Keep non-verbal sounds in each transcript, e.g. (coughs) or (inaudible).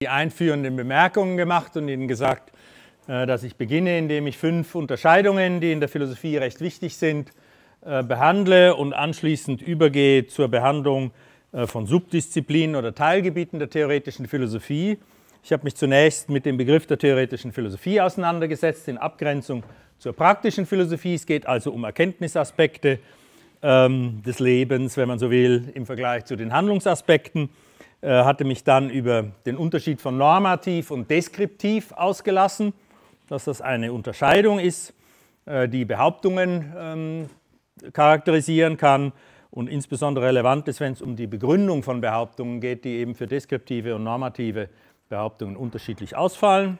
die einführenden Bemerkungen gemacht und ihnen gesagt, äh, dass ich beginne, indem ich fünf Unterscheidungen, die in der Philosophie recht wichtig sind, äh, behandle und anschließend übergehe zur Behandlung äh, von Subdisziplinen oder Teilgebieten der theoretischen Philosophie. Ich habe mich zunächst mit dem Begriff der theoretischen Philosophie auseinandergesetzt, in Abgrenzung zur praktischen Philosophie. Es geht also um Erkenntnisaspekte ähm, des Lebens, wenn man so will, im Vergleich zu den Handlungsaspekten. Äh, hatte mich dann über den Unterschied von normativ und deskriptiv ausgelassen, dass das eine Unterscheidung ist, äh, die Behauptungen ähm, charakterisieren kann und insbesondere relevant ist, wenn es um die Begründung von Behauptungen geht, die eben für deskriptive und normative Behauptungen unterschiedlich ausfallen.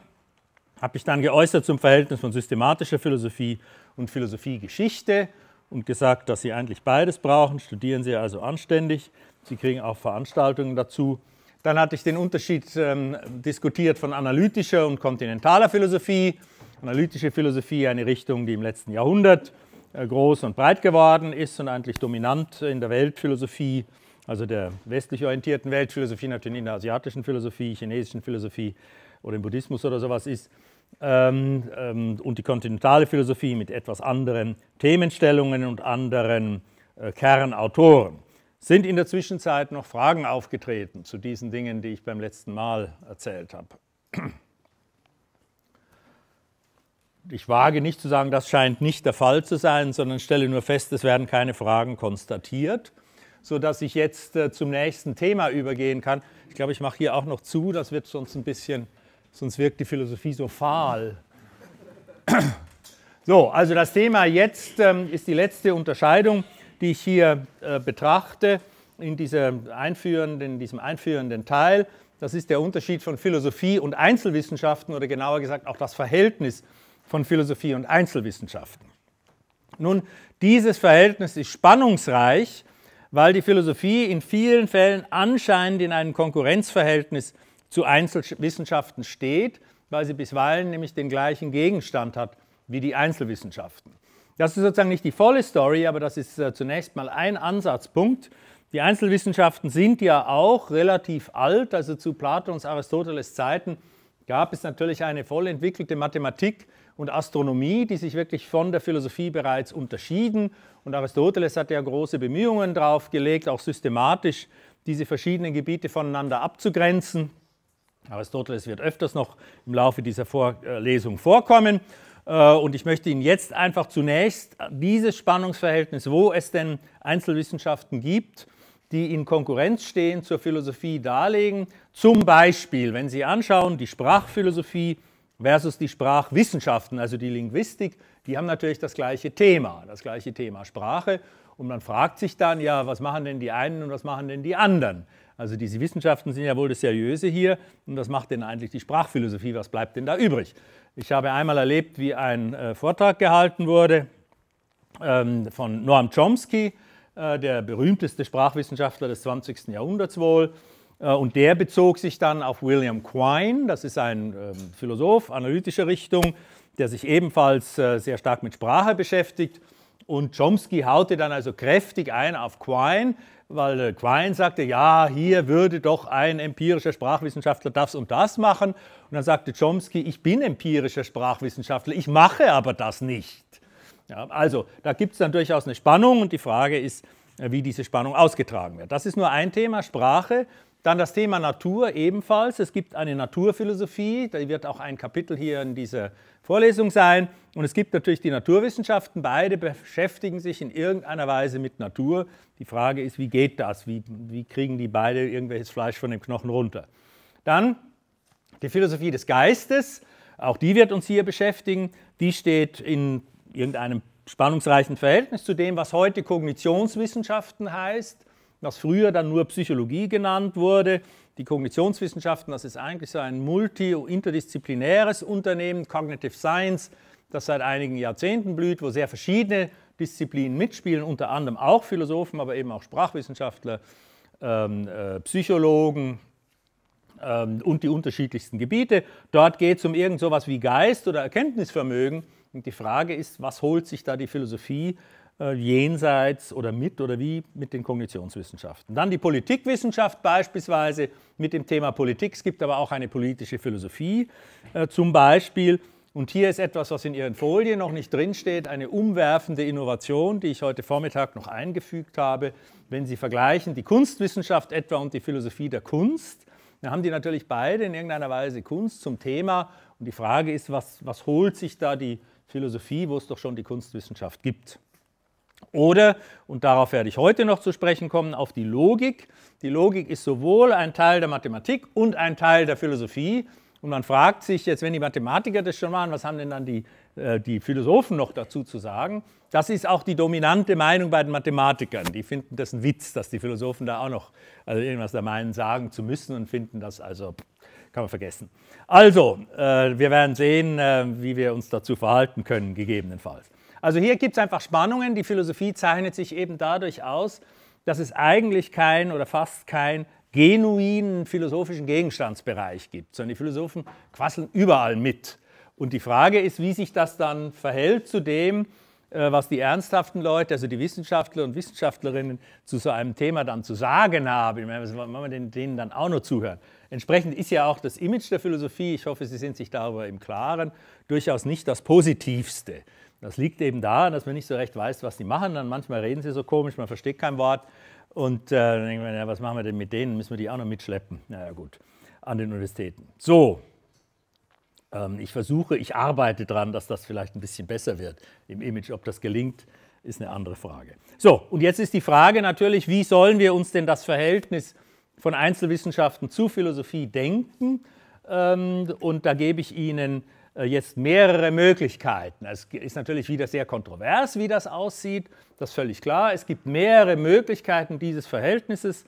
Habe ich dann geäußert zum Verhältnis von systematischer Philosophie und Philosophiegeschichte und gesagt, dass Sie eigentlich beides brauchen. Studieren Sie also anständig. Sie kriegen auch Veranstaltungen dazu. Dann hatte ich den Unterschied ähm, diskutiert von analytischer und kontinentaler Philosophie. Analytische Philosophie, eine Richtung, die im letzten Jahrhundert äh, groß und breit geworden ist und eigentlich dominant in der Weltphilosophie ist also der westlich orientierten Weltphilosophie, natürlich in der asiatischen Philosophie, chinesischen Philosophie oder im Buddhismus oder sowas ist. Ähm, ähm, und die kontinentale Philosophie mit etwas anderen Themenstellungen und anderen äh, Kernautoren. Sind in der Zwischenzeit noch Fragen aufgetreten zu diesen Dingen, die ich beim letzten Mal erzählt habe? Ich wage nicht zu sagen, das scheint nicht der Fall zu sein, sondern stelle nur fest, es werden keine Fragen konstatiert sodass ich jetzt äh, zum nächsten Thema übergehen kann. Ich glaube, ich mache hier auch noch zu, das wird sonst ein bisschen, sonst wirkt die Philosophie so fahl. (coughs) So, also das Thema jetzt ähm, ist die letzte Unterscheidung, die ich hier äh, betrachte in, dieser einführenden, in diesem einführenden Teil. Das ist der Unterschied von Philosophie und Einzelwissenschaften oder genauer gesagt auch das Verhältnis von Philosophie und Einzelwissenschaften. Nun, dieses Verhältnis ist spannungsreich weil die Philosophie in vielen Fällen anscheinend in einem Konkurrenzverhältnis zu Einzelwissenschaften steht, weil sie bisweilen nämlich den gleichen Gegenstand hat wie die Einzelwissenschaften. Das ist sozusagen nicht die volle Story, aber das ist äh, zunächst mal ein Ansatzpunkt. Die Einzelwissenschaften sind ja auch relativ alt, also zu Platons, Aristoteles Zeiten gab es natürlich eine voll entwickelte Mathematik, und Astronomie, die sich wirklich von der Philosophie bereits unterschieden. Und Aristoteles hat ja große Bemühungen drauf gelegt, auch systematisch diese verschiedenen Gebiete voneinander abzugrenzen. Aristoteles wird öfters noch im Laufe dieser Vorlesung vorkommen. Äh, und ich möchte Ihnen jetzt einfach zunächst dieses Spannungsverhältnis, wo es denn Einzelwissenschaften gibt, die in Konkurrenz stehen, zur Philosophie darlegen. Zum Beispiel, wenn Sie anschauen, die Sprachphilosophie versus die Sprachwissenschaften, also die Linguistik, die haben natürlich das gleiche Thema, das gleiche Thema Sprache. Und man fragt sich dann, ja, was machen denn die einen und was machen denn die anderen? Also diese Wissenschaften sind ja wohl das Seriöse hier und was macht denn eigentlich die Sprachphilosophie, was bleibt denn da übrig? Ich habe einmal erlebt, wie ein äh, Vortrag gehalten wurde ähm, von Noam Chomsky, äh, der berühmteste Sprachwissenschaftler des 20. Jahrhunderts wohl, äh, und der bezog sich dann auf William Quine, das ist ein ähm, Philosoph analytischer Richtung, der sich ebenfalls äh, sehr stark mit Sprache beschäftigt. Und Chomsky haute dann also kräftig ein auf Quine, weil äh, Quine sagte, ja, hier würde doch ein empirischer Sprachwissenschaftler das und das machen. Und dann sagte Chomsky, ich bin empirischer Sprachwissenschaftler, ich mache aber das nicht. Ja, also da gibt es dann durchaus eine Spannung und die Frage ist, wie diese Spannung ausgetragen wird. Das ist nur ein Thema, Sprache. Dann das Thema Natur ebenfalls. Es gibt eine Naturphilosophie, da wird auch ein Kapitel hier in dieser Vorlesung sein. Und es gibt natürlich die Naturwissenschaften. Beide beschäftigen sich in irgendeiner Weise mit Natur. Die Frage ist, wie geht das? Wie, wie kriegen die beide irgendwelches Fleisch von dem Knochen runter? Dann die Philosophie des Geistes. Auch die wird uns hier beschäftigen. Die steht in irgendeinem spannungsreichen Verhältnis zu dem, was heute Kognitionswissenschaften heißt was früher dann nur Psychologie genannt wurde. Die Kognitionswissenschaften, das ist eigentlich so ein multi-interdisziplinäres Unternehmen, Cognitive Science, das seit einigen Jahrzehnten blüht, wo sehr verschiedene Disziplinen mitspielen, unter anderem auch Philosophen, aber eben auch Sprachwissenschaftler, ähm, äh, Psychologen ähm, und die unterschiedlichsten Gebiete. Dort geht es um irgend sowas wie Geist oder Erkenntnisvermögen. Und die Frage ist, was holt sich da die Philosophie äh, jenseits oder mit oder wie mit den Kognitionswissenschaften. Dann die Politikwissenschaft beispielsweise mit dem Thema Politik. Es gibt aber auch eine politische Philosophie äh, zum Beispiel. Und hier ist etwas, was in Ihren Folien noch nicht drinsteht, eine umwerfende Innovation, die ich heute Vormittag noch eingefügt habe. Wenn Sie vergleichen die Kunstwissenschaft etwa und die Philosophie der Kunst, dann haben die natürlich beide in irgendeiner Weise Kunst zum Thema. Und die Frage ist, was, was holt sich da die Philosophie, wo es doch schon die Kunstwissenschaft gibt? Oder, und darauf werde ich heute noch zu sprechen kommen, auf die Logik. Die Logik ist sowohl ein Teil der Mathematik und ein Teil der Philosophie. Und man fragt sich jetzt, wenn die Mathematiker das schon waren, was haben denn dann die, äh, die Philosophen noch dazu zu sagen? Das ist auch die dominante Meinung bei den Mathematikern. Die finden das ein Witz, dass die Philosophen da auch noch also irgendwas da meinen, sagen zu müssen und finden das also, kann man vergessen. Also, äh, wir werden sehen, äh, wie wir uns dazu verhalten können, gegebenenfalls. Also hier gibt es einfach Spannungen. Die Philosophie zeichnet sich eben dadurch aus, dass es eigentlich kein oder fast kein genuinen philosophischen Gegenstandsbereich gibt, sondern die Philosophen quasseln überall mit. Und die Frage ist, wie sich das dann verhält zu dem, äh, was die ernsthaften Leute, also die Wissenschaftler und Wissenschaftlerinnen zu so einem Thema dann zu sagen haben. Ich meine, was wollen wir denen dann auch noch zuhören? Entsprechend ist ja auch das Image der Philosophie, ich hoffe, Sie sind sich darüber im Klaren, durchaus nicht das Positivste. Das liegt eben daran, dass man nicht so recht weiß, was die machen. Dann manchmal reden sie so komisch, man versteht kein Wort. Und äh, dann denkt man, ja, was machen wir denn mit denen? Müssen wir die auch noch mitschleppen? Na ja, gut, an den Universitäten. So, ähm, ich versuche, ich arbeite daran, dass das vielleicht ein bisschen besser wird im Image. Ob das gelingt, ist eine andere Frage. So, und jetzt ist die Frage natürlich, wie sollen wir uns denn das Verhältnis von Einzelwissenschaften zu Philosophie denken? Ähm, und da gebe ich Ihnen äh, jetzt mehrere Möglichkeiten. Es ist natürlich wieder sehr kontrovers, wie das aussieht, das ist völlig klar. Es gibt mehrere Möglichkeiten dieses Verhältnisses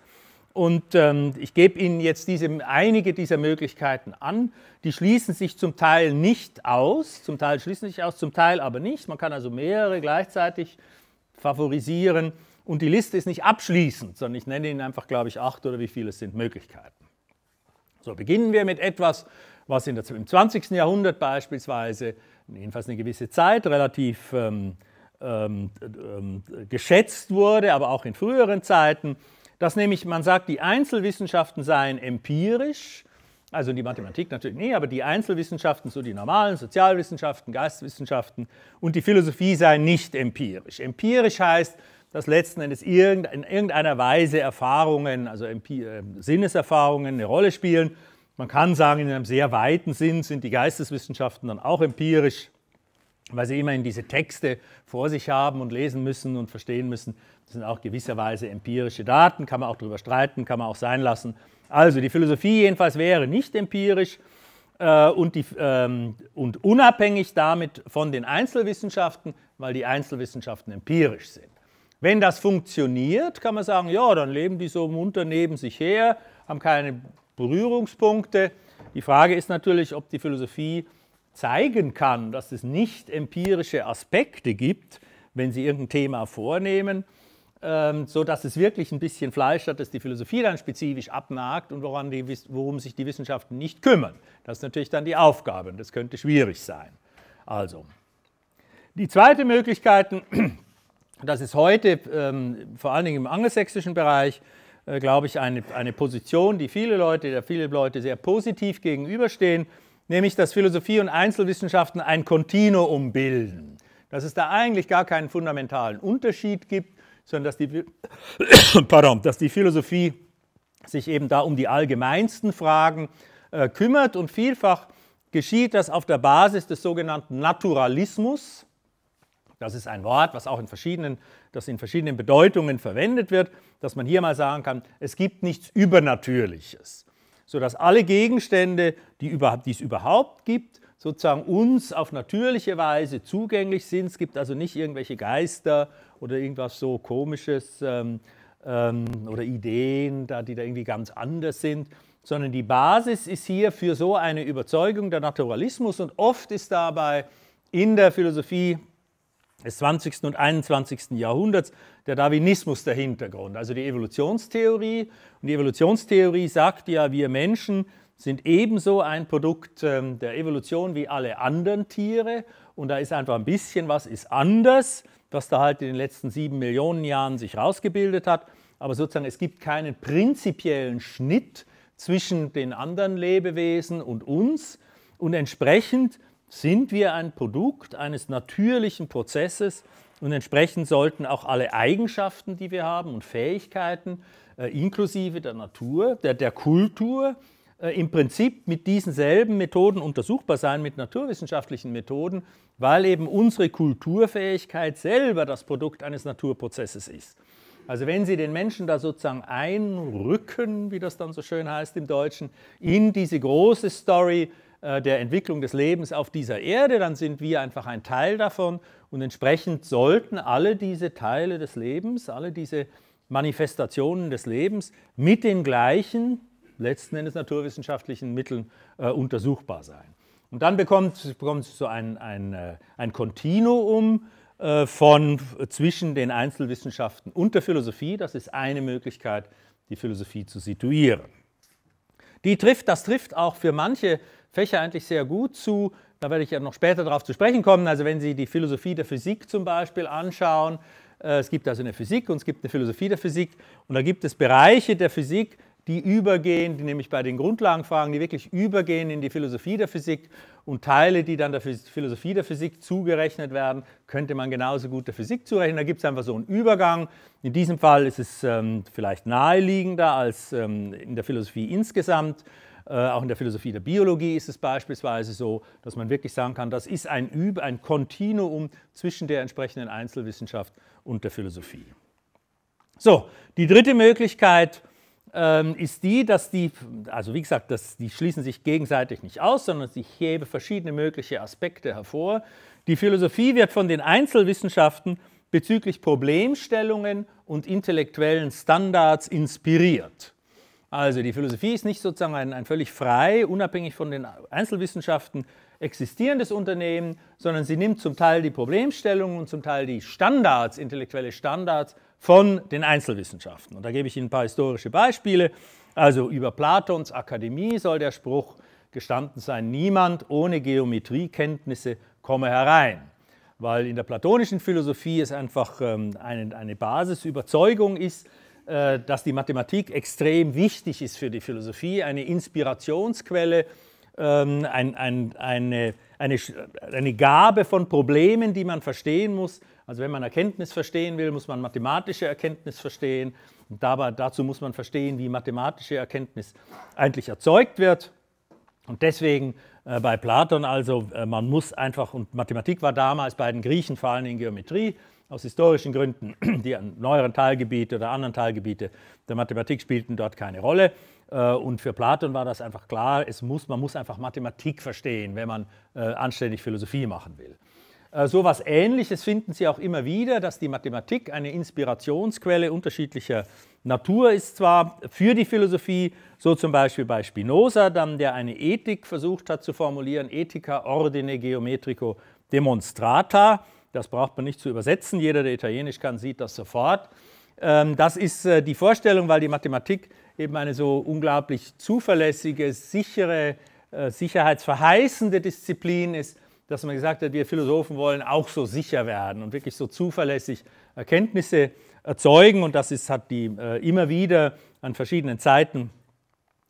und ähm, ich gebe Ihnen jetzt diese, einige dieser Möglichkeiten an. Die schließen sich zum Teil nicht aus, zum Teil schließen sich aus, zum Teil aber nicht. Man kann also mehrere gleichzeitig favorisieren und die Liste ist nicht abschließend, sondern ich nenne Ihnen einfach, glaube ich, acht oder wie viele es sind Möglichkeiten. So, beginnen wir mit etwas, was in der, im 20. Jahrhundert beispielsweise jedenfalls eine gewisse Zeit relativ ähm, ähm, ähm, geschätzt wurde, aber auch in früheren Zeiten, dass nämlich man sagt, die Einzelwissenschaften seien empirisch, also die Mathematik natürlich nicht, aber die Einzelwissenschaften, so die normalen Sozialwissenschaften, Geistwissenschaften und die Philosophie seien nicht empirisch. Empirisch heißt, dass letzten Endes in irgendeiner Weise Erfahrungen, also äh, Sinneserfahrungen eine Rolle spielen man kann sagen, in einem sehr weiten Sinn sind die Geisteswissenschaften dann auch empirisch, weil sie immerhin diese Texte vor sich haben und lesen müssen und verstehen müssen. Das sind auch gewisserweise empirische Daten, kann man auch darüber streiten, kann man auch sein lassen. Also die Philosophie jedenfalls wäre nicht empirisch äh, und, die, ähm, und unabhängig damit von den Einzelwissenschaften, weil die Einzelwissenschaften empirisch sind. Wenn das funktioniert, kann man sagen, ja, dann leben die so munter neben sich her, haben keine Berührungspunkte. Die Frage ist natürlich, ob die Philosophie zeigen kann, dass es nicht empirische Aspekte gibt, wenn sie irgendein Thema vornehmen, ähm, sodass es wirklich ein bisschen Fleisch hat, dass die Philosophie dann spezifisch abnagt und woran die, worum sich die Wissenschaften nicht kümmern. Das ist natürlich dann die Aufgabe und das könnte schwierig sein. Also, die zweite Möglichkeit, (clears throat) das ist heute ähm, vor allen Dingen im angelsächsischen Bereich, äh, glaube ich, eine, eine Position, die viele Leute, der viele Leute sehr positiv gegenüberstehen, nämlich dass Philosophie und Einzelwissenschaften ein Kontinuum bilden. Dass es da eigentlich gar keinen fundamentalen Unterschied gibt, sondern dass die, (coughs) pardon, dass die Philosophie sich eben da um die allgemeinsten Fragen äh, kümmert und vielfach geschieht das auf der Basis des sogenannten Naturalismus, das ist ein Wort, was auch in verschiedenen, das in verschiedenen Bedeutungen verwendet wird, dass man hier mal sagen kann, es gibt nichts Übernatürliches, sodass alle Gegenstände, die, überhaupt, die es überhaupt gibt, sozusagen uns auf natürliche Weise zugänglich sind. Es gibt also nicht irgendwelche Geister oder irgendwas so komisches ähm, ähm, oder Ideen, da, die da irgendwie ganz anders sind, sondern die Basis ist hier für so eine Überzeugung der Naturalismus und oft ist dabei in der Philosophie des 20. und 21. Jahrhunderts der Darwinismus der Hintergrund, also die Evolutionstheorie. Und die Evolutionstheorie sagt ja, wir Menschen sind ebenso ein Produkt ähm, der Evolution wie alle anderen Tiere. Und da ist einfach ein bisschen was ist anders, was da halt in den letzten sieben Millionen Jahren sich rausgebildet hat. Aber sozusagen es gibt keinen prinzipiellen Schnitt zwischen den anderen Lebewesen und uns. Und entsprechend sind wir ein Produkt eines natürlichen Prozesses und entsprechend sollten auch alle Eigenschaften, die wir haben und Fähigkeiten, äh, inklusive der Natur, der, der Kultur, äh, im Prinzip mit diesen selben Methoden untersuchbar sein, mit naturwissenschaftlichen Methoden, weil eben unsere Kulturfähigkeit selber das Produkt eines Naturprozesses ist. Also wenn Sie den Menschen da sozusagen einrücken, wie das dann so schön heißt im Deutschen, in diese große Story, äh, der Entwicklung des Lebens auf dieser Erde, dann sind wir einfach ein Teil davon und entsprechend sollten alle diese Teile des Lebens, alle diese Manifestationen des Lebens mit den gleichen, letzten Endes naturwissenschaftlichen Mitteln äh, untersuchbar sein. Und dann bekommt, es so ein, ein, äh, ein Kontinuum äh, von äh, zwischen den Einzelwissenschaften und der Philosophie. Das ist eine Möglichkeit, die Philosophie zu situieren. Die trifft, das trifft auch für manche Fächer eigentlich sehr gut zu. Da werde ich ja noch später darauf zu sprechen kommen. Also wenn Sie die Philosophie der Physik zum Beispiel anschauen, äh, es gibt also eine Physik und es gibt eine Philosophie der Physik und da gibt es Bereiche der Physik, die übergehen, die nämlich bei den Grundlagenfragen, die wirklich übergehen in die Philosophie der Physik und Teile, die dann der Philosophie der Physik zugerechnet werden, könnte man genauso gut der Physik zurechnen. Da gibt es einfach so einen Übergang. In diesem Fall ist es ähm, vielleicht naheliegender als ähm, in der Philosophie insgesamt. Äh, auch in der Philosophie der Biologie ist es beispielsweise so, dass man wirklich sagen kann, das ist ein Üb, ein Kontinuum zwischen der entsprechenden Einzelwissenschaft und der Philosophie. So, die dritte Möglichkeit ähm, ist die, dass die, also wie gesagt, dass die schließen sich gegenseitig nicht aus, sondern ich hebe verschiedene mögliche Aspekte hervor. Die Philosophie wird von den Einzelwissenschaften bezüglich Problemstellungen und intellektuellen Standards inspiriert. Also die Philosophie ist nicht sozusagen ein, ein völlig frei, unabhängig von den Einzelwissenschaften existierendes Unternehmen, sondern sie nimmt zum Teil die Problemstellungen und zum Teil die Standards, intellektuelle Standards von den Einzelwissenschaften. Und da gebe ich Ihnen ein paar historische Beispiele. Also über Platons Akademie soll der Spruch gestanden sein, niemand ohne Geometriekenntnisse komme herein weil in der platonischen Philosophie es einfach ähm, eine, eine Basisüberzeugung ist, äh, dass die Mathematik extrem wichtig ist für die Philosophie, eine Inspirationsquelle, ähm, ein, ein, eine, eine, eine Gabe von Problemen, die man verstehen muss. Also wenn man Erkenntnis verstehen will, muss man mathematische Erkenntnis verstehen. Und dabei, dazu muss man verstehen, wie mathematische Erkenntnis eigentlich erzeugt wird. Und deswegen äh, bei Platon also, äh, man muss einfach, und Mathematik war damals bei den Griechen vor allem in Geometrie, aus historischen Gründen, (clears throat) die an neueren Teilgebiete oder anderen Teilgebiete der Mathematik spielten dort keine Rolle. Äh, und für Platon war das einfach klar, es muss, man muss einfach Mathematik verstehen, wenn man äh, anständig Philosophie machen will. Äh, so etwas Ähnliches finden Sie auch immer wieder, dass die Mathematik eine Inspirationsquelle unterschiedlicher Natur ist zwar für die Philosophie, so zum Beispiel bei Spinoza, dann, der eine Ethik versucht hat zu formulieren, Ethica ordine geometrico demonstrata. Das braucht man nicht zu übersetzen, jeder, der Italienisch kann, sieht das sofort. Ähm, das ist äh, die Vorstellung, weil die Mathematik eben eine so unglaublich zuverlässige, sichere, äh, sicherheitsverheißende Disziplin ist, dass man gesagt hat, wir Philosophen wollen auch so sicher werden und wirklich so zuverlässig Erkenntnisse erzeugen. Und das ist, hat die äh, immer wieder an verschiedenen Zeiten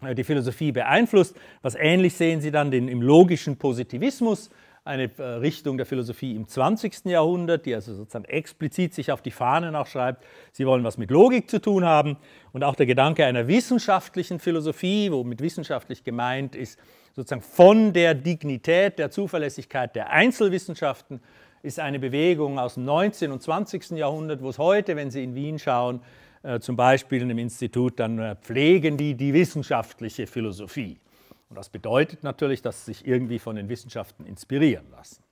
äh, die Philosophie beeinflusst. Was ähnlich sehen Sie dann den, im logischen Positivismus, eine äh, Richtung der Philosophie im 20. Jahrhundert, die also sozusagen explizit sich auf die Fahnen auch schreibt, sie wollen was mit Logik zu tun haben. Und auch der Gedanke einer wissenschaftlichen Philosophie, womit wissenschaftlich gemeint ist, sozusagen von der Dignität, der Zuverlässigkeit der Einzelwissenschaften, ist eine Bewegung aus dem 19. und 20. Jahrhundert, wo es heute, wenn Sie in Wien schauen, äh, zum Beispiel in einem Institut, dann äh, pflegen die die wissenschaftliche Philosophie. Und das bedeutet natürlich, dass sie sich irgendwie von den Wissenschaften inspirieren lassen.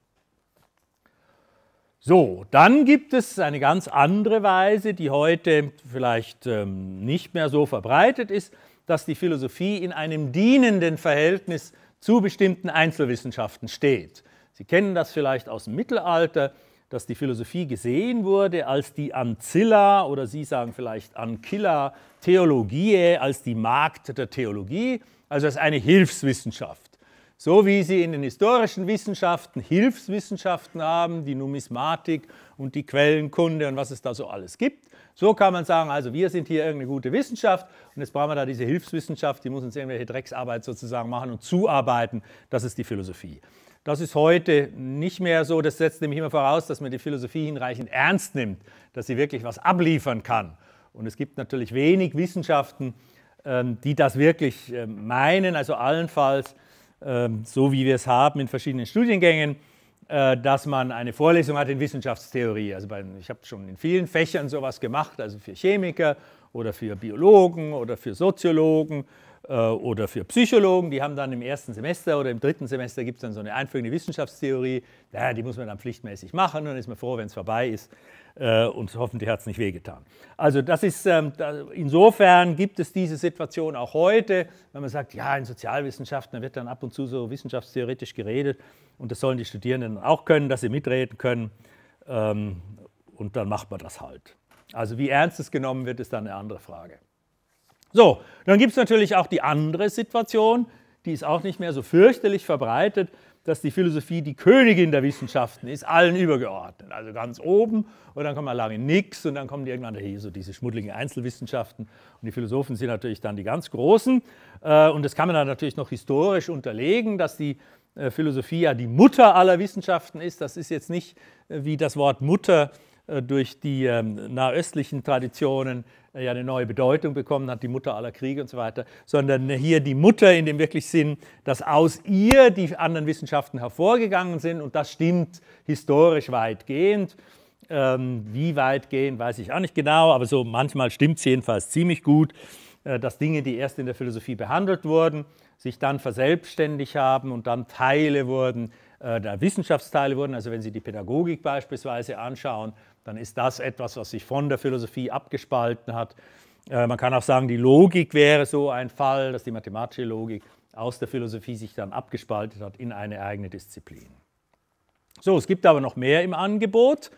So, dann gibt es eine ganz andere Weise, die heute vielleicht ähm, nicht mehr so verbreitet ist, dass die Philosophie in einem dienenden Verhältnis zu bestimmten Einzelwissenschaften steht. Sie kennen das vielleicht aus dem Mittelalter, dass die Philosophie gesehen wurde als die Ancilla oder Sie sagen vielleicht Ancilla Theologiae, als die Magd der Theologie, also als eine Hilfswissenschaft. So wie Sie in den historischen Wissenschaften Hilfswissenschaften haben, die Numismatik und die Quellenkunde und was es da so alles gibt, so kann man sagen, also wir sind hier irgendeine gute Wissenschaft und jetzt brauchen wir da diese Hilfswissenschaft, die muss uns irgendwelche Drecksarbeit sozusagen machen und zuarbeiten. Das ist die Philosophie. Das ist heute nicht mehr so, das setzt nämlich immer voraus, dass man die Philosophie hinreichend ernst nimmt, dass sie wirklich was abliefern kann. Und es gibt natürlich wenig Wissenschaften, ähm, die das wirklich ähm, meinen, also allenfalls ähm, so wie wir es haben in verschiedenen Studiengängen. Äh, dass man eine Vorlesung hat in Wissenschaftstheorie. Also bei, ich habe schon in vielen Fächern sowas gemacht, also für Chemiker oder für Biologen oder für Soziologen äh, oder für Psychologen. Die haben dann im ersten Semester oder im dritten Semester gibt es dann so eine einführende Wissenschaftstheorie. Ja, die muss man dann pflichtmäßig machen und dann ist man froh, wenn es vorbei ist äh, und hoffentlich hat es nicht wehgetan. Also das ist, ähm, insofern gibt es diese Situation auch heute, wenn man sagt, ja, in Sozialwissenschaften wird dann ab und zu so wissenschaftstheoretisch geredet und das sollen die Studierenden auch können, dass sie mitreden können ähm, und dann macht man das halt. Also wie ernst es genommen wird, ist dann eine andere Frage. So, dann gibt es natürlich auch die andere Situation, die ist auch nicht mehr so fürchterlich verbreitet dass die Philosophie die Königin der Wissenschaften ist, allen übergeordnet. Also ganz oben und dann kommt man lange nichts und dann kommen die irgendwann daher, so diese schmuddeligen Einzelwissenschaften. Und die Philosophen sind natürlich dann die ganz Großen. Äh, und das kann man dann natürlich noch historisch unterlegen, dass die äh, Philosophie ja die Mutter aller Wissenschaften ist. Das ist jetzt nicht äh, wie das Wort Mutter durch die ähm, nahöstlichen Traditionen ja eine neue Bedeutung bekommen hat, die Mutter aller Kriege und so weiter, sondern hier die Mutter in dem wirklich Sinn, dass aus ihr die anderen Wissenschaften hervorgegangen sind und das stimmt historisch weitgehend. Ähm, wie weitgehend, weiß ich auch nicht genau, aber so manchmal stimmt es jedenfalls ziemlich gut, äh, dass Dinge, die erst in der Philosophie behandelt wurden, sich dann verselbstständigt haben und dann Teile wurden, äh, Wissenschaftsteile wurden. Also wenn Sie die Pädagogik beispielsweise anschauen, dann ist das etwas, was sich von der Philosophie abgespalten hat. Äh, man kann auch sagen, die Logik wäre so ein Fall, dass die mathematische Logik aus der Philosophie sich dann abgespaltet hat in eine eigene Disziplin. So, es gibt aber noch mehr im Angebot.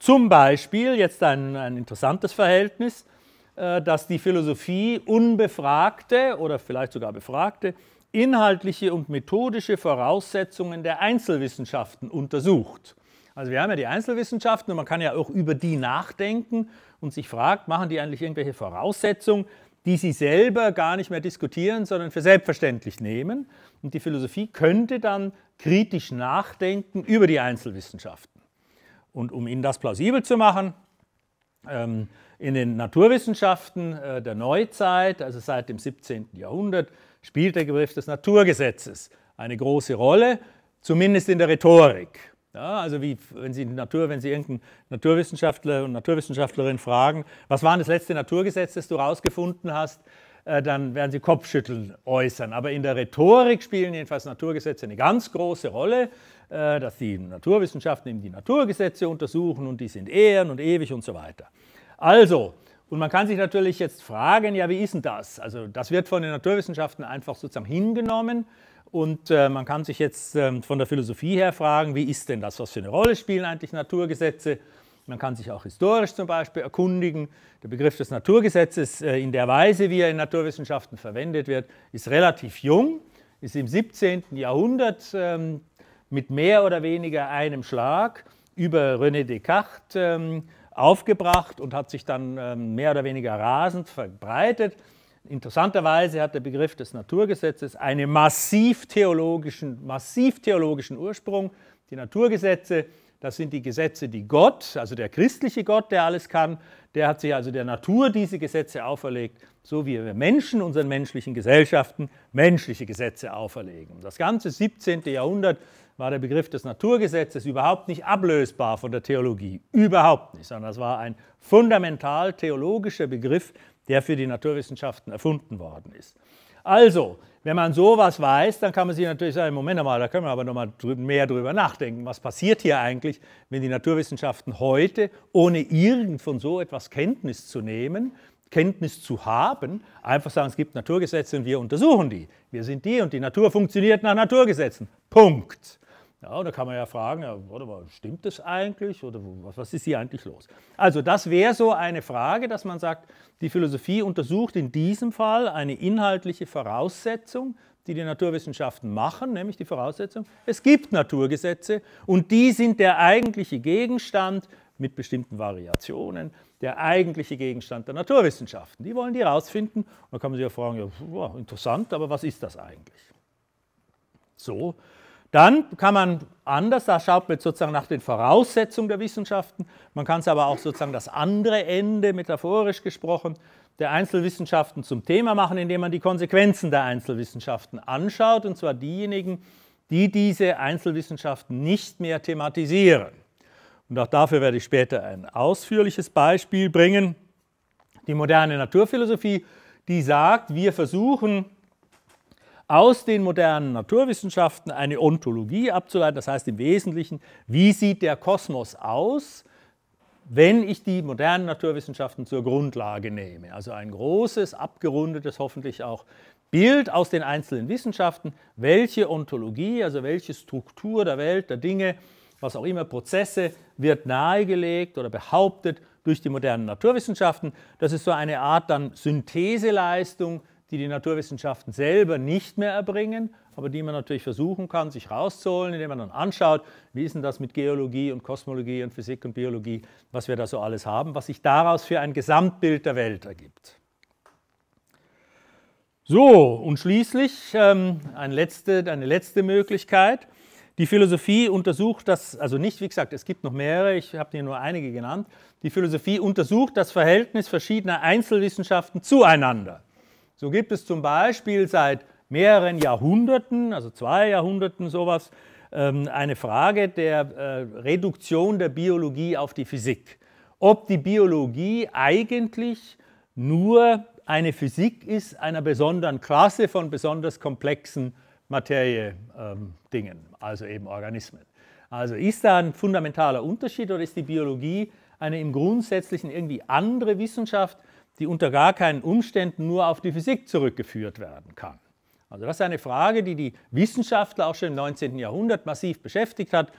Zum Beispiel jetzt ein, ein interessantes Verhältnis, äh, dass die Philosophie unbefragte oder vielleicht sogar befragte inhaltliche und methodische Voraussetzungen der Einzelwissenschaften untersucht. Also wir haben ja die Einzelwissenschaften und man kann ja auch über die nachdenken und sich fragt, machen die eigentlich irgendwelche Voraussetzungen, die sie selber gar nicht mehr diskutieren, sondern für selbstverständlich nehmen. Und die Philosophie könnte dann kritisch nachdenken über die Einzelwissenschaften. Und um Ihnen das plausibel zu machen, ähm, in den Naturwissenschaften äh, der Neuzeit, also seit dem 17. Jahrhundert, spielt der Begriff des Naturgesetzes eine große Rolle, zumindest in der Rhetorik. Ja, also wie, wenn Sie, Natur, wenn Sie irgendeinen Naturwissenschaftler und Naturwissenschaftlerin fragen, was war das letzte Naturgesetz, das du rausgefunden hast, äh, dann werden Sie Kopfschütteln äußern. Aber in der Rhetorik spielen jedenfalls Naturgesetze eine ganz große Rolle, äh, dass die Naturwissenschaften eben die Naturgesetze untersuchen und die sind ehren und ewig und so weiter. Also, und man kann sich natürlich jetzt fragen, ja, wie ist denn das? Also das wird von den Naturwissenschaften einfach sozusagen hingenommen. Und äh, man kann sich jetzt äh, von der Philosophie her fragen, wie ist denn das, was für eine Rolle spielen eigentlich Naturgesetze? Man kann sich auch historisch zum Beispiel erkundigen. Der Begriff des Naturgesetzes äh, in der Weise, wie er in Naturwissenschaften verwendet wird, ist relativ jung, ist im 17. Jahrhundert ähm, mit mehr oder weniger einem Schlag über René Descartes ähm, aufgebracht und hat sich dann ähm, mehr oder weniger rasend verbreitet. Interessanterweise hat der Begriff des Naturgesetzes einen massiv theologischen, massiv theologischen Ursprung. Die Naturgesetze, das sind die Gesetze, die Gott, also der christliche Gott, der alles kann, der hat sich also der Natur diese Gesetze auferlegt, so wie wir Menschen unseren menschlichen Gesellschaften menschliche Gesetze auferlegen. Das ganze 17. Jahrhundert war der Begriff des Naturgesetzes überhaupt nicht ablösbar von der Theologie, überhaupt nicht, sondern es war ein fundamental theologischer Begriff, der für die Naturwissenschaften erfunden worden ist. Also, wenn man sowas weiß, dann kann man sich natürlich sagen, Moment mal, da können wir aber noch mal mehr drüber nachdenken. Was passiert hier eigentlich, wenn die Naturwissenschaften heute, ohne irgend von so etwas Kenntnis zu nehmen, Kenntnis zu haben, einfach sagen, es gibt Naturgesetze und wir untersuchen die. Wir sind die und die Natur funktioniert nach Naturgesetzen. Punkt. Ja, und da kann man ja fragen, ja, warte mal, stimmt das eigentlich oder was, was ist hier eigentlich los? Also das wäre so eine Frage, dass man sagt, die Philosophie untersucht in diesem Fall eine inhaltliche Voraussetzung, die die Naturwissenschaften machen, nämlich die Voraussetzung, es gibt Naturgesetze und die sind der eigentliche Gegenstand mit bestimmten Variationen, der eigentliche Gegenstand der Naturwissenschaften. Die wollen die herausfinden und da kann man sich ja fragen, ja, interessant, aber was ist das eigentlich? So dann kann man anders, da schaut man sozusagen nach den Voraussetzungen der Wissenschaften, man kann es aber auch sozusagen das andere Ende, metaphorisch gesprochen, der Einzelwissenschaften zum Thema machen, indem man die Konsequenzen der Einzelwissenschaften anschaut, und zwar diejenigen, die diese Einzelwissenschaften nicht mehr thematisieren. Und auch dafür werde ich später ein ausführliches Beispiel bringen. Die moderne Naturphilosophie, die sagt, wir versuchen aus den modernen Naturwissenschaften eine Ontologie abzuleiten, das heißt im Wesentlichen, wie sieht der Kosmos aus, wenn ich die modernen Naturwissenschaften zur Grundlage nehme. Also ein großes, abgerundetes, hoffentlich auch Bild aus den einzelnen Wissenschaften, welche Ontologie, also welche Struktur der Welt, der Dinge, was auch immer, Prozesse, wird nahegelegt oder behauptet durch die modernen Naturwissenschaften. Das ist so eine Art dann Syntheseleistung die die Naturwissenschaften selber nicht mehr erbringen, aber die man natürlich versuchen kann, sich rauszuholen, indem man dann anschaut, wie ist denn das mit Geologie und Kosmologie und Physik und Biologie, was wir da so alles haben, was sich daraus für ein Gesamtbild der Welt ergibt. So, und schließlich ähm, eine, letzte, eine letzte Möglichkeit. Die Philosophie untersucht das, also nicht wie gesagt, es gibt noch mehrere, ich habe hier nur einige genannt. Die Philosophie untersucht das Verhältnis verschiedener Einzelwissenschaften zueinander. So gibt es zum Beispiel seit mehreren Jahrhunderten, also zwei Jahrhunderten sowas, ähm, eine Frage der äh, Reduktion der Biologie auf die Physik. Ob die Biologie eigentlich nur eine Physik ist einer besonderen Klasse von besonders komplexen Materie-Dingen, ähm, also eben Organismen. Also ist da ein fundamentaler Unterschied oder ist die Biologie eine im Grundsätzlichen irgendwie andere Wissenschaft, die unter gar keinen Umständen nur auf die Physik zurückgeführt werden kann. Also das ist eine Frage, die die Wissenschaftler auch schon im 19. Jahrhundert massiv beschäftigt hat.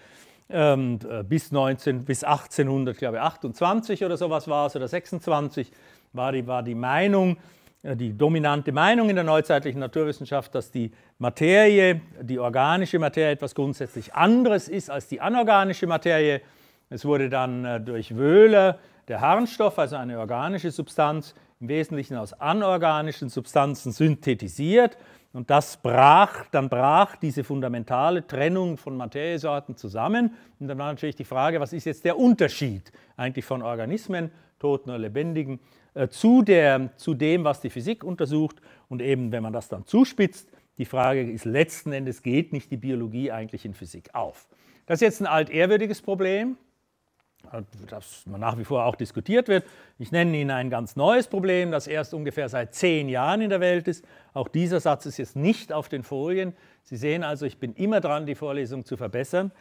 Ähm, äh, bis, 19, bis 1800, glaube ich, 28 oder sowas war es, oder 26 war die, war die Meinung, äh, die dominante Meinung in der neuzeitlichen Naturwissenschaft, dass die Materie, die organische Materie etwas grundsätzlich anderes ist als die anorganische Materie. Es wurde dann äh, durch Wöhler der Harnstoff, also eine organische Substanz, im Wesentlichen aus anorganischen Substanzen synthetisiert. Und das brach, dann brach diese fundamentale Trennung von Materiesorten zusammen. Und dann war natürlich die Frage, was ist jetzt der Unterschied eigentlich von Organismen, toten oder lebendigen, äh, zu, der, zu dem, was die Physik untersucht. Und eben, wenn man das dann zuspitzt, die Frage ist letzten Endes, geht nicht die Biologie eigentlich in Physik auf? Das ist jetzt ein altehrwürdiges Problem das nach wie vor auch diskutiert wird. Ich nenne Ihnen ein ganz neues Problem, das erst ungefähr seit zehn Jahren in der Welt ist. Auch dieser Satz ist jetzt nicht auf den Folien. Sie sehen also, ich bin immer dran, die Vorlesung zu verbessern.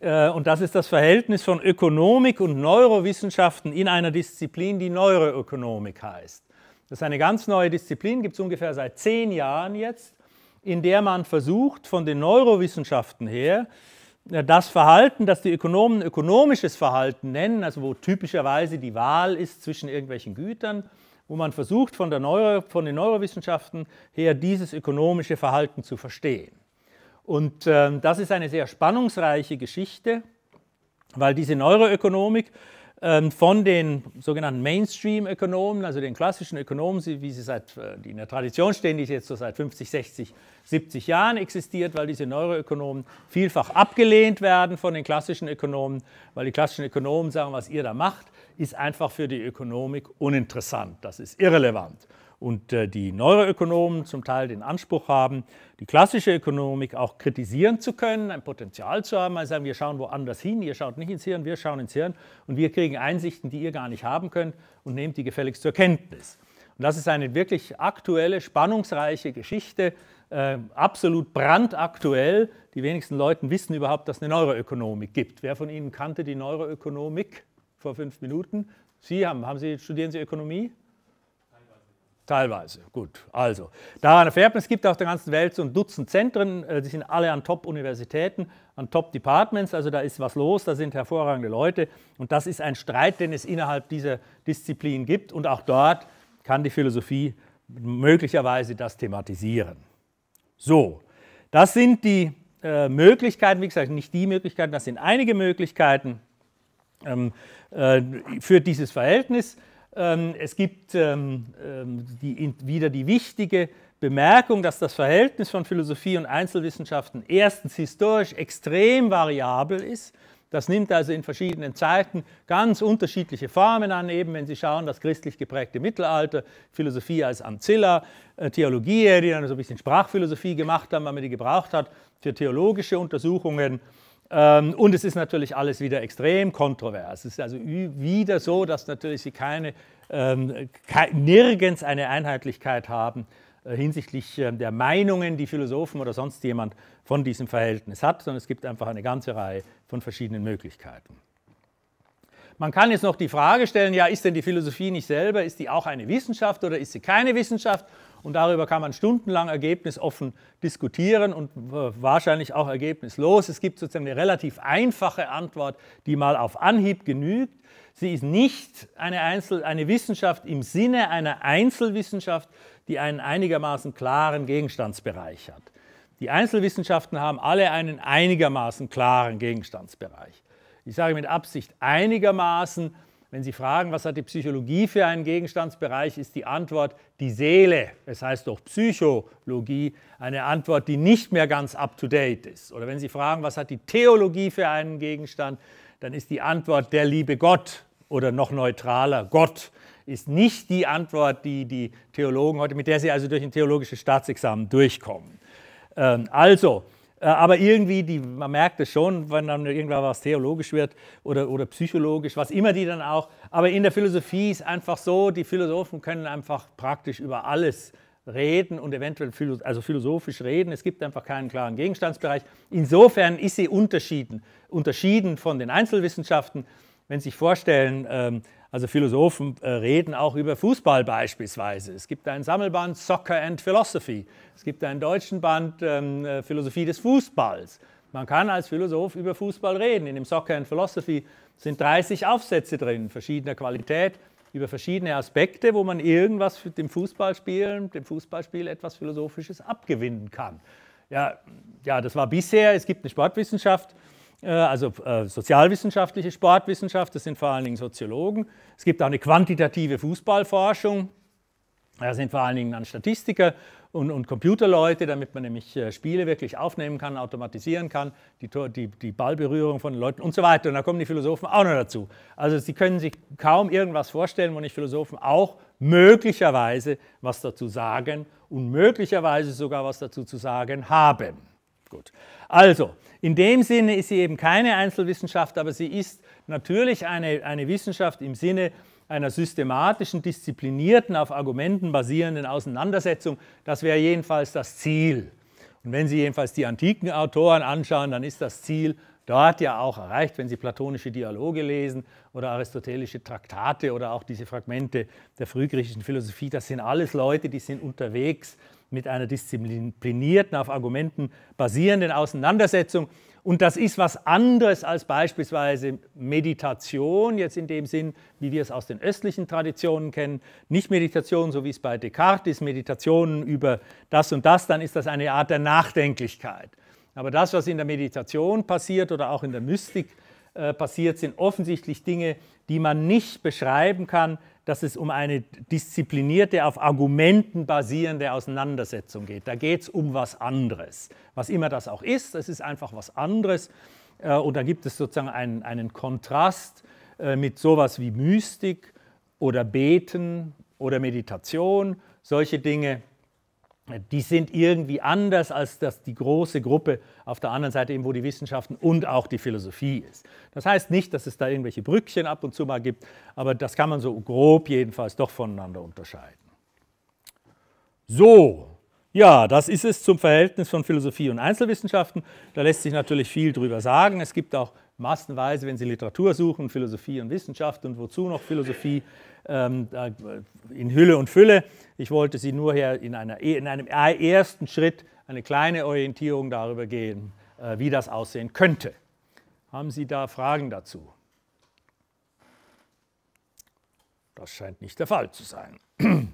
Äh, und das ist das Verhältnis von Ökonomik und Neurowissenschaften in einer Disziplin, die Neuroökonomik heißt. Das ist eine ganz neue Disziplin, gibt es ungefähr seit zehn Jahren jetzt, in der man versucht, von den Neurowissenschaften her das Verhalten, das die Ökonomen ökonomisches Verhalten nennen, also wo typischerweise die Wahl ist zwischen irgendwelchen Gütern, wo man versucht, von, Neuro, von den Neurowissenschaften her dieses ökonomische Verhalten zu verstehen. Und äh, das ist eine sehr spannungsreiche Geschichte, weil diese Neuroökonomik ähm, von den sogenannten Mainstream-Ökonomen, also den klassischen Ökonomen, wie sie seit, äh, die in der Tradition stehen, die jetzt so seit 50, 60, 70 Jahren existiert, weil diese Neuroökonomen vielfach abgelehnt werden von den klassischen Ökonomen, weil die klassischen Ökonomen sagen, was ihr da macht, ist einfach für die Ökonomik uninteressant, das ist irrelevant und äh, die Neuroökonomen zum Teil den Anspruch haben, die klassische Ökonomik auch kritisieren zu können, ein Potenzial zu haben. Also sagen, wir schauen woanders hin, ihr schaut nicht ins Hirn, wir schauen ins Hirn und wir kriegen Einsichten, die ihr gar nicht haben könnt und nehmt die gefälligst zur Kenntnis. Und das ist eine wirklich aktuelle, spannungsreiche Geschichte, äh, absolut brandaktuell. Die wenigsten Leute wissen überhaupt, dass es eine Neuroökonomik gibt. Wer von Ihnen kannte die Neuroökonomik vor fünf Minuten? Sie haben, haben Sie, studieren Sie Ökonomie? Teilweise, gut. Also, daran erfährt man, es gibt auf der ganzen Welt so ein Dutzend Zentren, äh, die sind alle an Top-Universitäten, an Top-Departments, also da ist was los, da sind hervorragende Leute und das ist ein Streit, den es innerhalb dieser Disziplin gibt und auch dort kann die Philosophie möglicherweise das thematisieren. So, das sind die äh, Möglichkeiten, wie gesagt, nicht die Möglichkeiten, das sind einige Möglichkeiten ähm, äh, für dieses Verhältnis. Ähm, es gibt ähm, ähm, die, wieder die wichtige Bemerkung, dass das Verhältnis von Philosophie und Einzelwissenschaften erstens historisch extrem variabel ist. Das nimmt also in verschiedenen Zeiten ganz unterschiedliche Formen an, eben wenn Sie schauen, das christlich geprägte Mittelalter, Philosophie als Ancilla, äh, Theologie, die dann so ein bisschen Sprachphilosophie gemacht haben, weil man die gebraucht hat für theologische Untersuchungen. Ähm, und es ist natürlich alles wieder extrem kontrovers. Es ist also wieder so, dass natürlich sie keine, ähm, nirgends eine Einheitlichkeit haben äh, hinsichtlich äh, der Meinungen, die Philosophen oder sonst jemand von diesem Verhältnis hat, sondern es gibt einfach eine ganze Reihe von verschiedenen Möglichkeiten. Man kann jetzt noch die Frage stellen, ja, ist denn die Philosophie nicht selber, ist die auch eine Wissenschaft oder ist sie keine Wissenschaft? Und darüber kann man stundenlang ergebnisoffen diskutieren und äh, wahrscheinlich auch ergebnislos. Es gibt sozusagen eine relativ einfache Antwort, die mal auf Anhieb genügt. Sie ist nicht eine, Einzel eine Wissenschaft im Sinne einer Einzelwissenschaft, die einen einigermaßen klaren Gegenstandsbereich hat. Die Einzelwissenschaften haben alle einen einigermaßen klaren Gegenstandsbereich. Ich sage mit Absicht einigermaßen, wenn Sie fragen, was hat die Psychologie für einen Gegenstandsbereich, ist die Antwort die Seele. Es das heißt doch Psychologie, eine Antwort, die nicht mehr ganz up-to-date ist. Oder wenn Sie fragen, was hat die Theologie für einen Gegenstand, dann ist die Antwort der liebe Gott oder noch neutraler Gott ist nicht die Antwort, die die Theologen heute, mit der sie also durch ein theologisches Staatsexamen durchkommen. Ähm, also, äh, aber irgendwie, die, man merkt es schon, wenn dann irgendwann was theologisch wird oder, oder psychologisch, was immer die dann auch. Aber in der Philosophie ist einfach so, die Philosophen können einfach praktisch über alles reden und eventuell also philosophisch reden. Es gibt einfach keinen klaren Gegenstandsbereich. Insofern ist sie unterschieden, unterschieden von den Einzelwissenschaften wenn Sie sich vorstellen, ähm, also Philosophen äh, reden auch über Fußball beispielsweise. Es gibt einen Sammelband Soccer and Philosophy. Es gibt einen deutschen Band ähm, äh, Philosophie des Fußballs. Man kann als Philosoph über Fußball reden. In dem Soccer and Philosophy sind 30 Aufsätze drin, verschiedener Qualität, über verschiedene Aspekte, wo man irgendwas dem Fußballspielen, dem Fußballspiel etwas Philosophisches abgewinnen kann. Ja, ja, das war bisher, es gibt eine Sportwissenschaft, äh, also äh, sozialwissenschaftliche Sportwissenschaft, das sind vor allen Dingen Soziologen. Es gibt auch eine quantitative Fußballforschung, da sind vor allen Dingen dann Statistiker und, und Computerleute, damit man nämlich äh, Spiele wirklich aufnehmen kann, automatisieren kann, die, die, die Ballberührung von Leuten und so weiter. Und da kommen die Philosophen auch noch dazu. Also sie können sich kaum irgendwas vorstellen, wo nicht Philosophen auch möglicherweise was dazu sagen und möglicherweise sogar was dazu zu sagen haben. Gut. Also, in dem Sinne ist sie eben keine Einzelwissenschaft, aber sie ist natürlich eine, eine Wissenschaft im Sinne einer systematischen, disziplinierten, auf Argumenten basierenden Auseinandersetzung. Das wäre jedenfalls das Ziel. Und wenn Sie jedenfalls die antiken Autoren anschauen, dann ist das Ziel dort ja auch erreicht, wenn Sie platonische Dialoge lesen oder aristotelische Traktate oder auch diese Fragmente der frühgriechischen Philosophie. Das sind alles Leute, die sind unterwegs mit einer disziplinierten, auf Argumenten basierenden Auseinandersetzung. Und das ist was anderes als beispielsweise Meditation, jetzt in dem Sinn, wie wir es aus den östlichen Traditionen kennen. Nicht Meditation, so wie es bei Descartes ist, Meditationen über das und das, dann ist das eine Art der Nachdenklichkeit. Aber das, was in der Meditation passiert oder auch in der Mystik äh, passiert, sind offensichtlich Dinge, die man nicht beschreiben kann, dass es um eine disziplinierte, auf Argumenten basierende Auseinandersetzung geht. Da geht es um was anderes. Was immer das auch ist, es ist einfach was anderes. Äh, und da gibt es sozusagen einen, einen Kontrast äh, mit sowas wie Mystik oder Beten oder Meditation, solche Dinge die sind irgendwie anders als das, die große Gruppe auf der anderen Seite, eben, wo die Wissenschaften und auch die Philosophie ist. Das heißt nicht, dass es da irgendwelche Brückchen ab und zu mal gibt, aber das kann man so grob jedenfalls doch voneinander unterscheiden. So, ja, das ist es zum Verhältnis von Philosophie und Einzelwissenschaften. Da lässt sich natürlich viel drüber sagen. Es gibt auch massenweise, wenn Sie Literatur suchen, Philosophie und Wissenschaft und wozu noch Philosophie ähm, äh, in Hülle und Fülle. Ich wollte Sie nur her in, einer, in einem ersten Schritt eine kleine Orientierung darüber geben, äh, wie das aussehen könnte. Haben Sie da Fragen dazu? Das scheint nicht der Fall zu sein. (clears throat)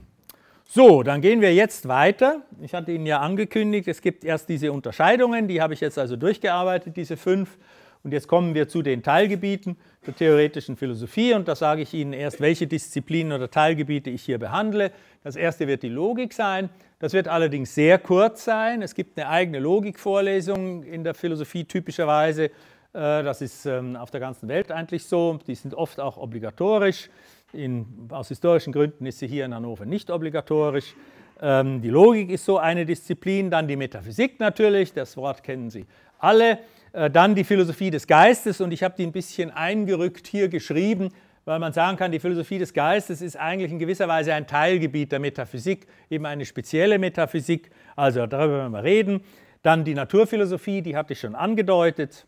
So, dann gehen wir jetzt weiter. Ich hatte Ihnen ja angekündigt, es gibt erst diese Unterscheidungen, die habe ich jetzt also durchgearbeitet, diese fünf. Und jetzt kommen wir zu den Teilgebieten der theoretischen Philosophie und da sage ich Ihnen erst, welche Disziplinen oder Teilgebiete ich hier behandle. Das erste wird die Logik sein. Das wird allerdings sehr kurz sein. Es gibt eine eigene Logikvorlesung in der Philosophie typischerweise. Äh, das ist ähm, auf der ganzen Welt eigentlich so. Die sind oft auch obligatorisch. In, aus historischen Gründen ist sie hier in Hannover nicht obligatorisch. Ähm, die Logik ist so eine Disziplin, dann die Metaphysik natürlich, das Wort kennen Sie alle. Äh, dann die Philosophie des Geistes und ich habe die ein bisschen eingerückt hier geschrieben, weil man sagen kann, die Philosophie des Geistes ist eigentlich in gewisser Weise ein Teilgebiet der Metaphysik, eben eine spezielle Metaphysik, also darüber werden wir reden. Dann die Naturphilosophie, die hatte ich schon angedeutet.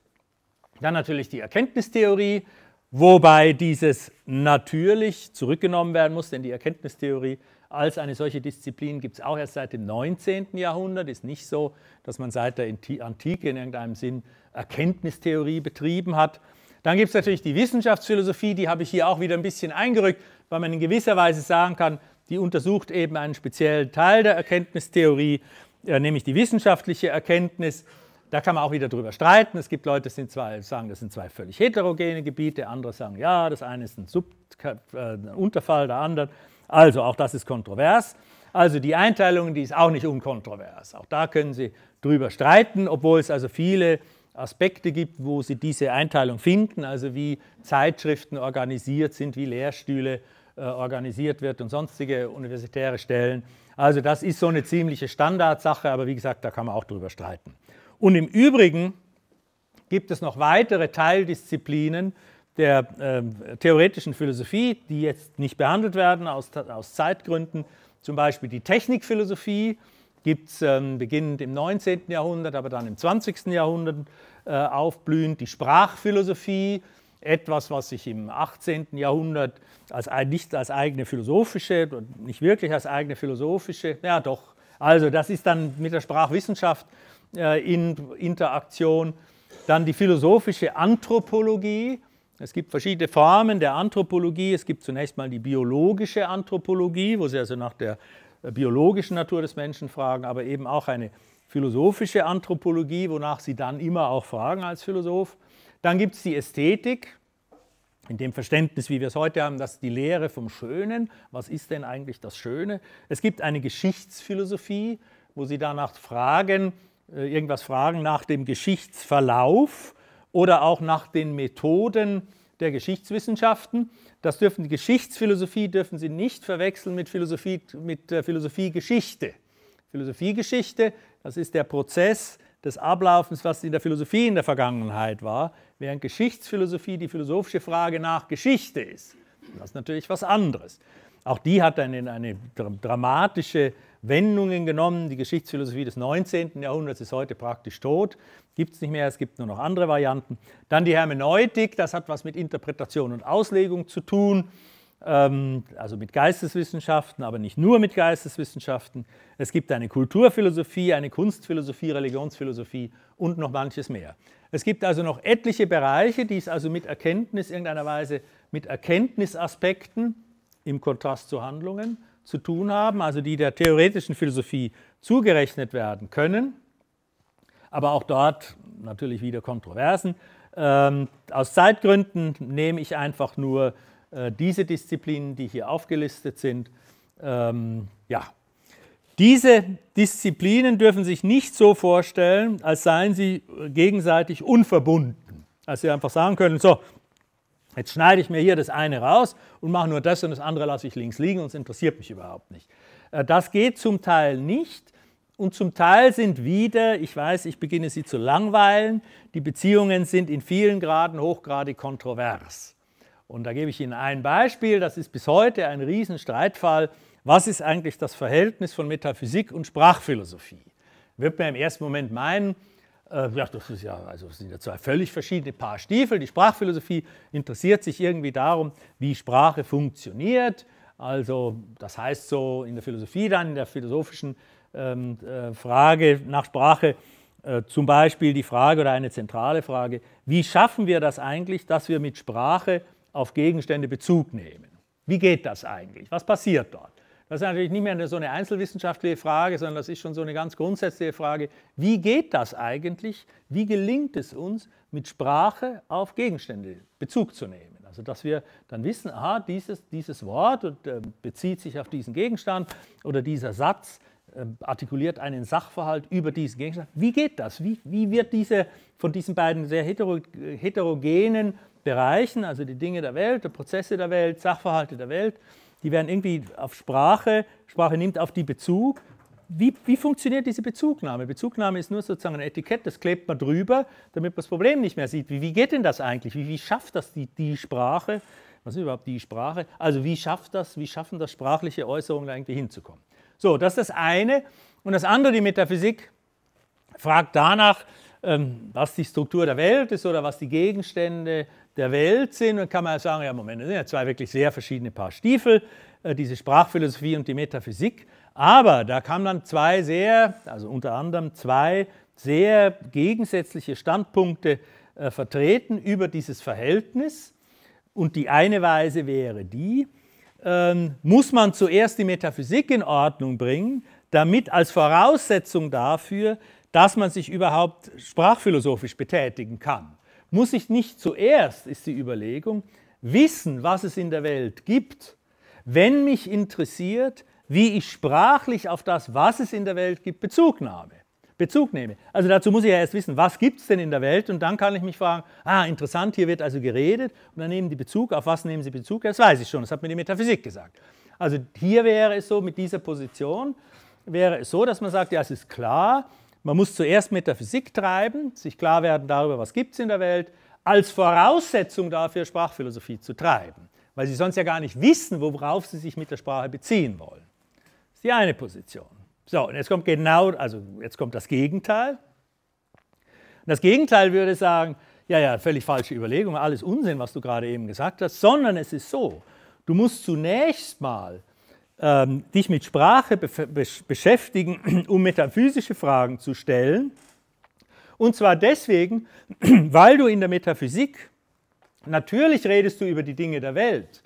Dann natürlich die Erkenntnistheorie, wobei dieses natürlich zurückgenommen werden muss, denn die Erkenntnistheorie als eine solche Disziplin gibt es auch erst seit dem 19. Jahrhundert. Ist nicht so, dass man seit der Antike in irgendeinem Sinn Erkenntnistheorie betrieben hat. Dann gibt es natürlich die Wissenschaftsphilosophie, die habe ich hier auch wieder ein bisschen eingerückt, weil man in gewisser Weise sagen kann, die untersucht eben einen speziellen Teil der Erkenntnistheorie, äh, nämlich die wissenschaftliche Erkenntnis. Da kann man auch wieder drüber streiten. Es gibt Leute, die sagen, das sind zwei völlig heterogene Gebiete. Andere sagen, ja, das eine ist ein, Sub äh, Unterfall der anderen. Also auch das ist kontrovers. Also die Einteilung, die ist auch nicht unkontrovers. Auch da können Sie drüber streiten, obwohl es also viele Aspekte gibt, wo Sie diese Einteilung finden, also wie Zeitschriften organisiert sind, wie Lehrstühle äh, organisiert wird und sonstige universitäre Stellen. Also das ist so eine ziemliche Standardsache, aber wie gesagt, da kann man auch drüber streiten. Und im Übrigen gibt es noch weitere Teildisziplinen, der äh, theoretischen Philosophie, die jetzt nicht behandelt werden aus, aus Zeitgründen, zum Beispiel die Technikphilosophie, gibt es ähm, beginnend im 19. Jahrhundert, aber dann im 20. Jahrhundert äh, aufblühend, die Sprachphilosophie, etwas, was sich im 18. Jahrhundert als, nicht als eigene philosophische, nicht wirklich als eigene philosophische, ja doch, also das ist dann mit der Sprachwissenschaft äh, in Interaktion. Dann die philosophische Anthropologie, es gibt verschiedene Formen der Anthropologie. Es gibt zunächst mal die biologische Anthropologie, wo sie also nach der äh, biologischen Natur des Menschen fragen, aber eben auch eine philosophische Anthropologie, wonach sie dann immer auch fragen als Philosoph. Dann gibt es die Ästhetik, in dem Verständnis, wie wir es heute haben, dass die Lehre vom Schönen, was ist denn eigentlich das Schöne? Es gibt eine Geschichtsphilosophie, wo sie danach fragen, äh, irgendwas fragen nach dem Geschichtsverlauf oder auch nach den Methoden der Geschichtswissenschaften. Das dürfen die Geschichtsphilosophie dürfen Sie nicht verwechseln mit Philosophie mit Philosophiegeschichte. Philosophiegeschichte, das ist der Prozess des Ablaufens, was in der Philosophie in der Vergangenheit war, während Geschichtsphilosophie die philosophische Frage nach Geschichte ist. Das ist natürlich was anderes. Auch die hat eine, eine dramatische Wendungen genommen. Die Geschichtsphilosophie des 19. Jahrhunderts ist heute praktisch tot, gibt es nicht mehr, es gibt nur noch andere Varianten. Dann die Hermeneutik, das hat was mit Interpretation und Auslegung zu tun, ähm, also mit Geisteswissenschaften, aber nicht nur mit Geisteswissenschaften. Es gibt eine Kulturphilosophie, eine Kunstphilosophie, Religionsphilosophie und noch manches mehr. Es gibt also noch etliche Bereiche, die es also mit Erkenntnis, irgendeiner Weise mit Erkenntnisaspekten im Kontrast zu Handlungen zu tun haben, also die der theoretischen Philosophie zugerechnet werden können, aber auch dort natürlich wieder Kontroversen. Ähm, aus Zeitgründen nehme ich einfach nur äh, diese Disziplinen, die hier aufgelistet sind. Ähm, ja. Diese Disziplinen dürfen sich nicht so vorstellen, als seien sie äh, gegenseitig unverbunden. Als sie einfach sagen können, so, Jetzt schneide ich mir hier das eine raus und mache nur das und das andere lasse ich links liegen und es interessiert mich überhaupt nicht. Äh, das geht zum Teil nicht und zum Teil sind wieder, ich weiß, ich beginne Sie zu langweilen, die Beziehungen sind in vielen Graden hochgradig kontrovers. Und da gebe ich Ihnen ein Beispiel, das ist bis heute ein Riesenstreitfall. Was ist eigentlich das Verhältnis von Metaphysik und Sprachphilosophie? Wird man im ersten Moment meinen, äh, ja, das ist ja, also sind ja zwei völlig verschiedene Paar Stiefel. Die Sprachphilosophie interessiert sich irgendwie darum, wie Sprache funktioniert. Also das heißt so in der Philosophie dann, in der philosophischen ähm, äh, Frage nach Sprache, äh, zum Beispiel die Frage oder eine zentrale Frage, wie schaffen wir das eigentlich, dass wir mit Sprache auf Gegenstände Bezug nehmen? Wie geht das eigentlich? Was passiert dort? Das ist natürlich nicht mehr so eine einzelwissenschaftliche Frage, sondern das ist schon so eine ganz grundsätzliche Frage. Wie geht das eigentlich? Wie gelingt es uns, mit Sprache auf Gegenstände Bezug zu nehmen? Also, dass wir dann wissen, aha, dieses, dieses Wort ähm, bezieht sich auf diesen Gegenstand oder dieser Satz ähm, artikuliert einen Sachverhalt über diesen Gegenstand. Wie geht das? Wie, wie wird diese von diesen beiden sehr äh, heterogenen Bereichen, also die Dinge der Welt, die Prozesse der Welt, Sachverhalte der Welt, die werden irgendwie auf Sprache, Sprache nimmt auf die Bezug. Wie, wie funktioniert diese Bezugnahme? Bezugnahme ist nur sozusagen ein Etikett, das klebt man drüber, damit man das Problem nicht mehr sieht. Wie, wie geht denn das eigentlich? Wie, wie schafft das die, die Sprache? Was ist überhaupt die Sprache? Also wie schafft das, wie schaffen das sprachliche Äußerungen da irgendwie hinzukommen? So, das ist das eine. Und das andere, die Metaphysik fragt danach, ähm, was die Struktur der Welt ist oder was die Gegenstände der Welt sind, dann kann man ja sagen, ja Moment, das sind ja zwei wirklich sehr verschiedene Paar Stiefel, äh, diese Sprachphilosophie und die Metaphysik. Aber da kamen dann zwei sehr, also unter anderem zwei sehr gegensätzliche Standpunkte äh, vertreten über dieses Verhältnis. Und die eine Weise wäre die, ähm, muss man zuerst die Metaphysik in Ordnung bringen, damit als Voraussetzung dafür, dass man sich überhaupt sprachphilosophisch betätigen kann. Muss ich nicht zuerst, ist die Überlegung, wissen, was es in der Welt gibt, wenn mich interessiert, wie ich sprachlich auf das, was es in der Welt gibt, Bezug nehme. Bezug nehme. Also dazu muss ich ja erst wissen, was gibt es denn in der Welt und dann kann ich mich fragen, ah, interessant, hier wird also geredet und dann nehmen die Bezug, auf was nehmen sie Bezug? Das weiß ich schon, das hat mir die Metaphysik gesagt. Also hier wäre es so, mit dieser Position wäre es so, dass man sagt, ja, es ist klar, man muss zuerst Metaphysik treiben, sich klar werden darüber, was gibt es in der Welt, als Voraussetzung dafür Sprachphilosophie zu treiben, weil sie sonst ja gar nicht wissen, worauf sie sich mit der Sprache beziehen wollen. Das ist die eine Position. So, und jetzt kommt genau, also jetzt kommt das Gegenteil. Das Gegenteil würde sagen, ja, ja, völlig falsche Überlegung, alles Unsinn, was du gerade eben gesagt hast, sondern es ist so, du musst zunächst mal ähm, dich mit Sprache be be beschäftigen, (clears throat) um metaphysische Fragen zu stellen. Und zwar deswegen, (clears throat) weil du in der Metaphysik, natürlich redest du über die Dinge der Welt,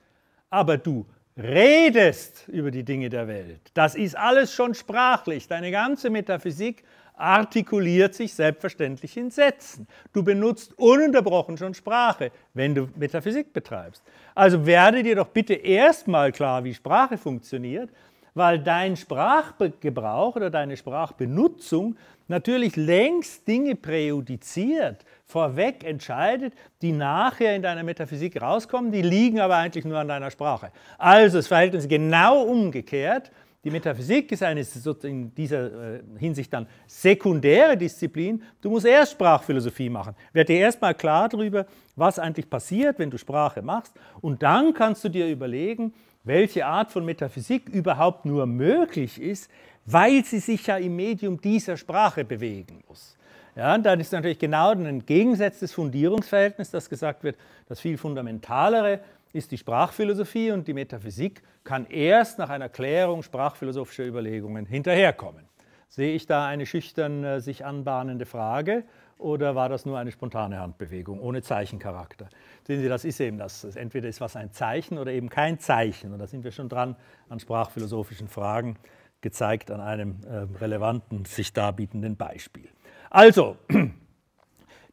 aber du redest über die Dinge der Welt. Das ist alles schon sprachlich. Deine ganze Metaphysik artikuliert sich selbstverständlich in Sätzen. Du benutzt ununterbrochen schon Sprache, wenn du Metaphysik betreibst. Also werde dir doch bitte erstmal klar, wie Sprache funktioniert, weil dein Sprachgebrauch oder deine Sprachbenutzung natürlich längst Dinge präjudiziert, vorweg entscheidet, die nachher in deiner Metaphysik rauskommen, die liegen aber eigentlich nur an deiner Sprache. Also das Verhältnis genau umgekehrt. Die Metaphysik ist eine in dieser äh, Hinsicht dann sekundäre Disziplin. Du musst erst Sprachphilosophie machen. Werd dir erstmal klar darüber, was eigentlich passiert, wenn du Sprache machst. Und dann kannst du dir überlegen, welche Art von Metaphysik überhaupt nur möglich ist, weil sie sich ja im Medium dieser Sprache bewegen muss. Ja, dann ist natürlich genau ein entgegengesetztes Fundierungsverhältnis, das gesagt wird, das viel fundamentalere ist die Sprachphilosophie und die Metaphysik kann erst nach einer Klärung sprachphilosophischer Überlegungen hinterherkommen. Sehe ich da eine schüchtern äh, sich anbahnende Frage oder war das nur eine spontane Handbewegung ohne Zeichencharakter? Sehen Sie, das ist eben das. Entweder ist was ein Zeichen oder eben kein Zeichen. Und da sind wir schon dran an sprachphilosophischen Fragen, gezeigt an einem ähm, relevanten, sich darbietenden Beispiel. Also, (clears throat)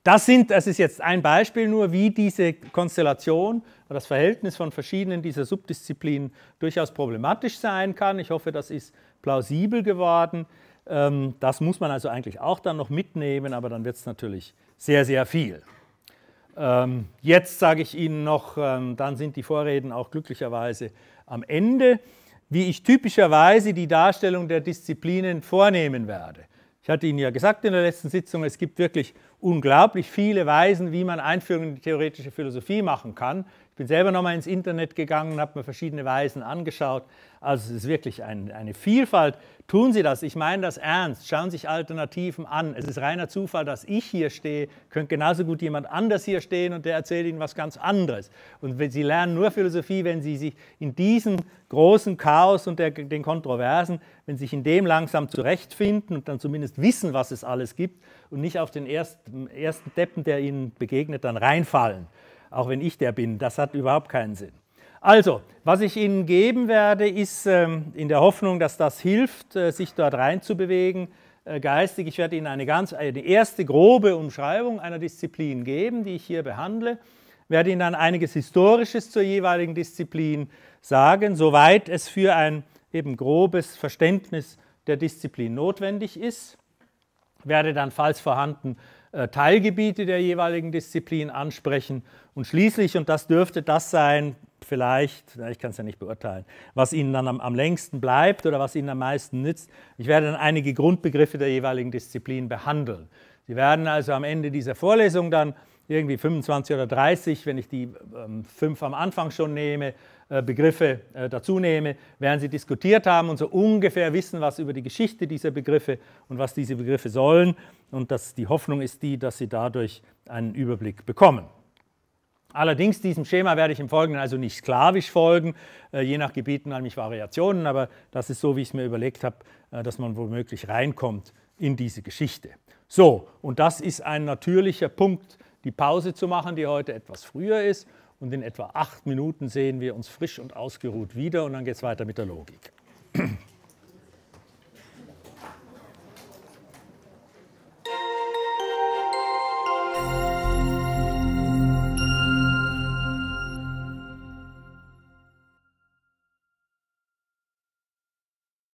Das, sind, das ist jetzt ein Beispiel nur, wie diese Konstellation oder das Verhältnis von verschiedenen dieser Subdisziplinen durchaus problematisch sein kann. Ich hoffe, das ist plausibel geworden. Ähm, das muss man also eigentlich auch dann noch mitnehmen, aber dann wird es natürlich sehr, sehr viel. Ähm, jetzt sage ich Ihnen noch, ähm, dann sind die Vorreden auch glücklicherweise am Ende, wie ich typischerweise die Darstellung der Disziplinen vornehmen werde. Ich hatte Ihnen ja gesagt in der letzten Sitzung, es gibt wirklich unglaublich viele Weisen, wie man Einführungen in die theoretische Philosophie machen kann. Ich bin selber nochmal ins Internet gegangen und habe mir verschiedene Weisen angeschaut. Also es ist wirklich ein, eine Vielfalt. Tun Sie das, ich meine das ernst. Schauen Sie sich Alternativen an. Es ist reiner Zufall, dass ich hier stehe. Könnte genauso gut jemand anders hier stehen und der erzählt Ihnen was ganz anderes. Und Sie lernen nur Philosophie, wenn Sie sich in diesem großen Chaos und der, den Kontroversen, wenn Sie sich in dem langsam zurechtfinden und dann zumindest wissen, was es alles gibt und nicht auf den ersten, ersten Deppen, der Ihnen begegnet, dann reinfallen auch wenn ich der bin. Das hat überhaupt keinen Sinn. Also, was ich Ihnen geben werde, ist ähm, in der Hoffnung, dass das hilft, äh, sich dort reinzubewegen, äh, geistig. Ich werde Ihnen eine ganz eine erste grobe Umschreibung einer Disziplin geben, die ich hier behandle. Ich werde Ihnen dann einiges Historisches zur jeweiligen Disziplin sagen, soweit es für ein eben grobes Verständnis der Disziplin notwendig ist. Ich werde dann, falls vorhanden, äh, Teilgebiete der jeweiligen Disziplin ansprechen. Und schließlich, und das dürfte das sein, vielleicht, ich kann es ja nicht beurteilen, was Ihnen dann am, am, längsten bleibt oder was Ihnen am meisten nützt. Ich werde dann einige Grundbegriffe der jeweiligen Disziplin behandeln. Sie werden also am Ende dieser Vorlesung dann irgendwie 25 oder 30, wenn ich die ähm, fünf am Anfang schon nehme, äh, Begriffe äh, dazu nehme, werden sie diskutiert haben und so ungefähr wissen, was über die Geschichte dieser Begriffe und was diese Begriffe sollen. Und dass die Hoffnung ist die, dass sie dadurch einen Überblick bekommen. Allerdings diesem Schema werde ich im Folgenden also nicht sklavisch folgen, äh, je nach Gebieten nämlich Variationen, aber das ist so, wie ich es mir überlegt habe, dass man womöglich reinkommt in diese Geschichte. So, und das ist ein natürlicher Punkt, die Pause zu machen, die heute etwas früher ist und in etwa acht Minuten sehen wir uns frisch und ausgeruht wieder und dann geht es weiter mit der Logik.